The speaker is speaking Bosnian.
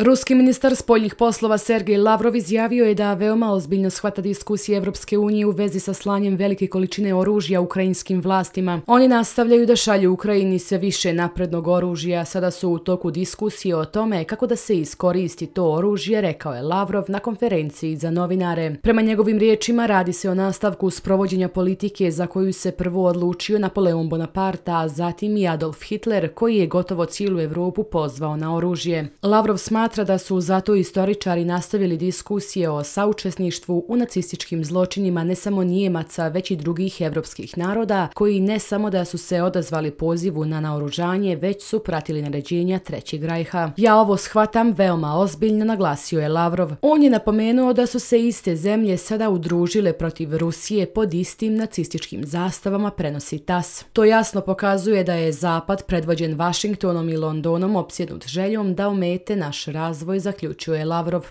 Ruski ministar spoljnih poslova Sergej Lavrov izjavio je da veoma ozbiljno shvata diskusije Evropske unije u vezi sa slanjem velike količine oružja ukrajinskim vlastima. Oni nastavljaju da šalju Ukrajini sve više naprednog oružja, sada su u toku diskusije o tome kako da se iskoristi to oružje, rekao je Lavrov na konferenciji za novinare. Prema njegovim riječima radi se o nastavku sprovođenja politike za koju se prvo odlučio Napoleon Bonaparte, a zatim i Adolf Hitler koji je gotovo cijelu Evropu pozvao na oružje. Lavrov smatra smatra da su zato istoričari nastavili diskusije o saučesništvu u nacističkim zločinima ne samo Nijemaca, već i drugih evropskih naroda, koji ne samo da su se odazvali pozivu na naoružanje, već su pratili naređenja Trećeg rajha. Ja ovo shvatam veoma ozbiljno, naglasio je Lavrov. On je napomenuo da su se iste zemlje sada udružile protiv Rusije pod istim nacističkim zastavama prenosi TAS. To jasno pokazuje da je Zapad predvođen Vašingtonom i Londonom opsjednut željom da omete naš rajh razvoj, zaključuje Lavrov.